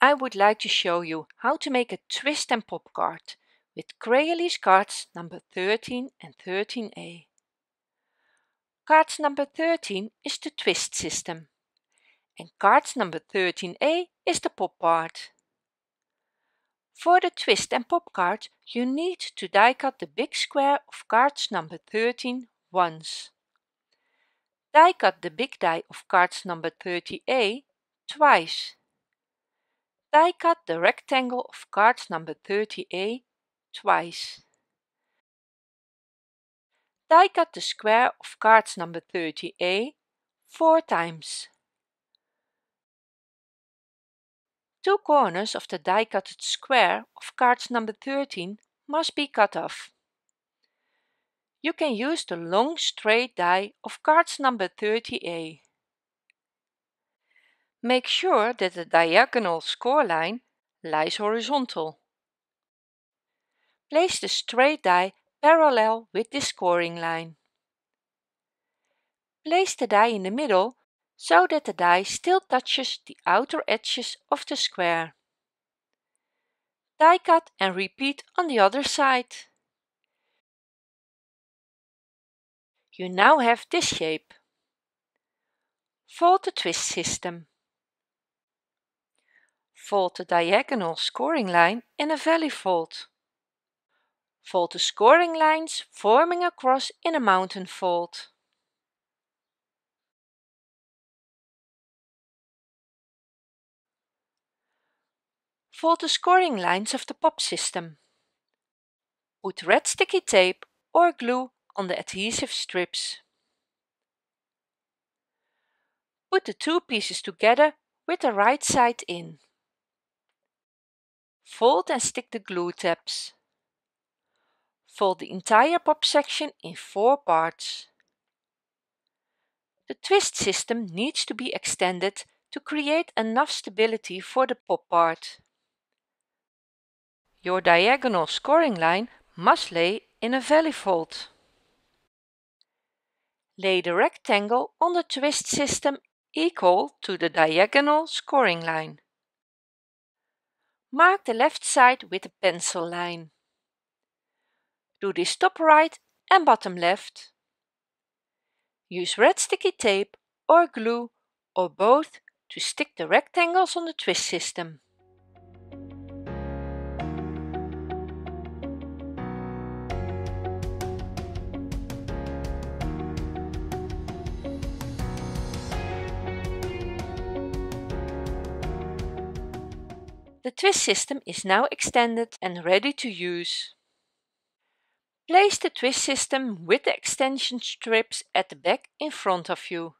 I would like to show you how to make a twist and pop card with Crayolis cards number 13 and 13A. Card number 13 is the twist system and card number 13A is the pop card. For the twist and pop card you need to die cut the big square of cards number 13 once. Die cut the big die of cards number 30A twice die cut the rectangle of card number 30A twice. Die cut the square of card number 30A four times. Two corners of the die cutted square of card number 13 must be cut off. You can use the long straight die of card number 30A. Make sure that the diagonal score line lies horizontal. Place the straight die parallel with the scoring line. Place the die in the middle so that the die still touches the outer edges of the square. Die cut and repeat on the other side. You now have this shape. Fold the twist system fold the diagonal scoring line in a valley fold. Fold the scoring lines forming a cross in a mountain fold. Fold the scoring lines of the pop system. Put red sticky tape or glue on the adhesive strips. Put the two pieces together with the right side in. Fold and stick the glue tabs. Fold the entire pop section in four parts. The twist system needs to be extended to create enough stability for the pop part. Your diagonal scoring line must lay in a valley fold. Lay the rectangle on the twist system equal to the diagonal scoring line. Mark the left side with a pencil line. Do this top right and bottom left. Use red sticky tape or glue or both to stick the rectangles on the twist system. The twist system is now extended and ready to use. Place the twist system with the extension strips at the back in front of you.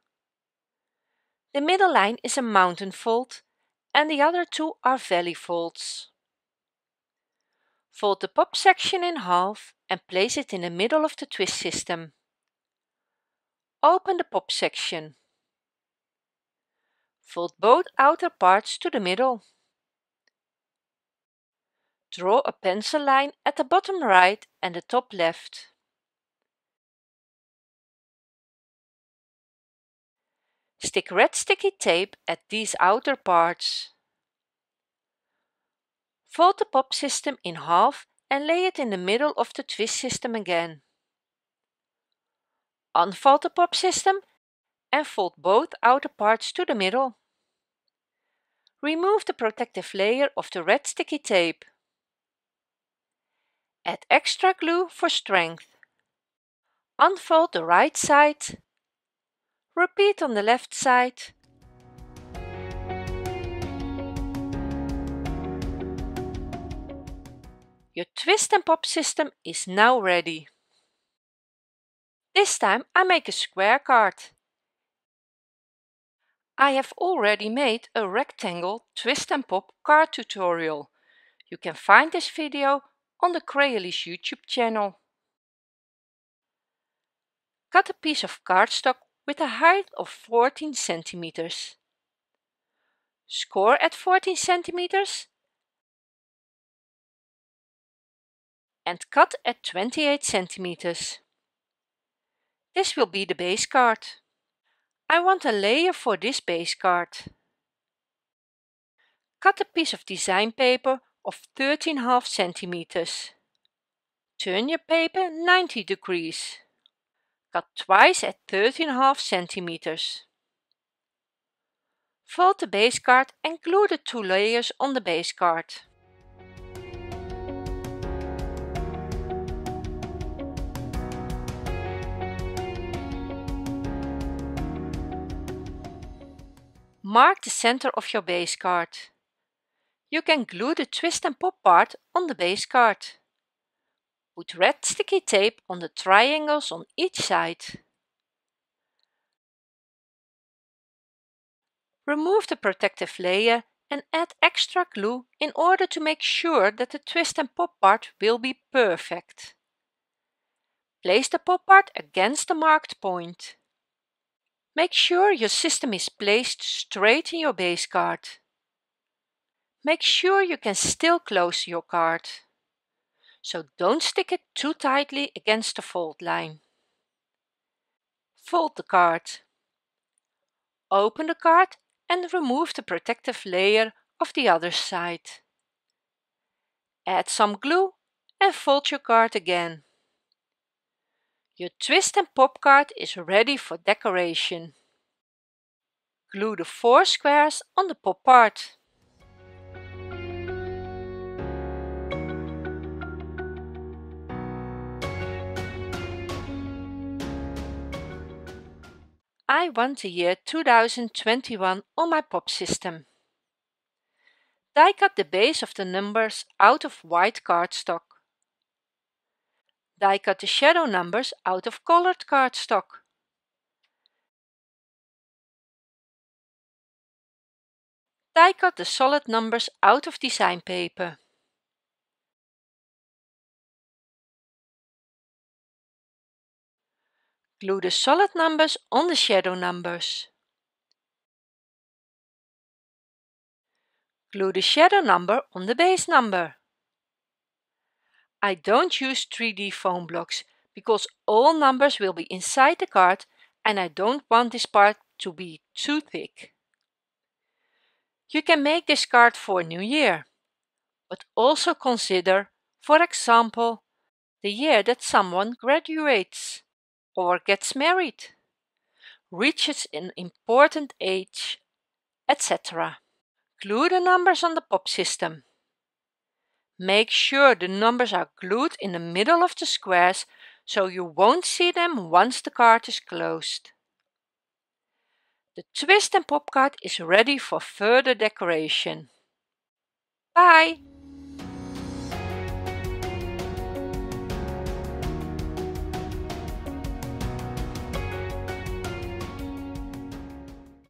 The middle line is a mountain fold and the other two are valley folds. Fold the pop section in half and place it in the middle of the twist system. Open the pop section. Fold both outer parts to the middle. Draw a pencil line at the bottom right and the top left. Stick red sticky tape at these outer parts. Fold the pop system in half and lay it in the middle of the twist system again. Unfold the pop system and fold both outer parts to the middle. Remove the protective layer of the red sticky tape. Add extra glue for strength. Unfold the right side. Repeat on the left side. Your twist and pop system is now ready. This time I make a square card. I have already made a rectangle twist and pop card tutorial. You can find this video on the Crayolish YouTube channel. Cut a piece of cardstock with a height of 14 centimeters. Score at 14 centimeters and cut at 28 centimeters. This will be the base card. I want a layer for this base card. Cut a piece of design paper of 13.5 centimeters. Turn your paper 90 degrees. Cut twice at 13.5 centimeters. Fold the base card and glue the two layers on the base card. Mark the center of your base card you can glue the twist and pop part on the base card. Put red sticky tape on the triangles on each side. Remove the protective layer and add extra glue in order to make sure that the twist and pop part will be perfect. Place the pop part against the marked point. Make sure your system is placed straight in your base card. Make sure you can still close your card. So don't stick it too tightly against the fold line. Fold the card. Open the card and remove the protective layer of the other side. Add some glue and fold your card again. Your twist and pop card is ready for decoration. Glue the four squares on the pop part. I want the year 2021 on my POP system. Die cut the base of the numbers out of white cardstock. Die cut the shadow numbers out of colored cardstock. Die cut the solid numbers out of design paper. Glue the solid numbers on the shadow numbers. Glue the shadow number on the base number. I don't use 3D foam blocks because all numbers will be inside the card and I don't want this part to be too thick. You can make this card for New Year, but also consider, for example, the year that someone graduates or gets married, reaches an important age, etc. Glue the numbers on the pop system. Make sure the numbers are glued in the middle of the squares so you won't see them once the card is closed. The twist and pop card is ready for further decoration. Bye!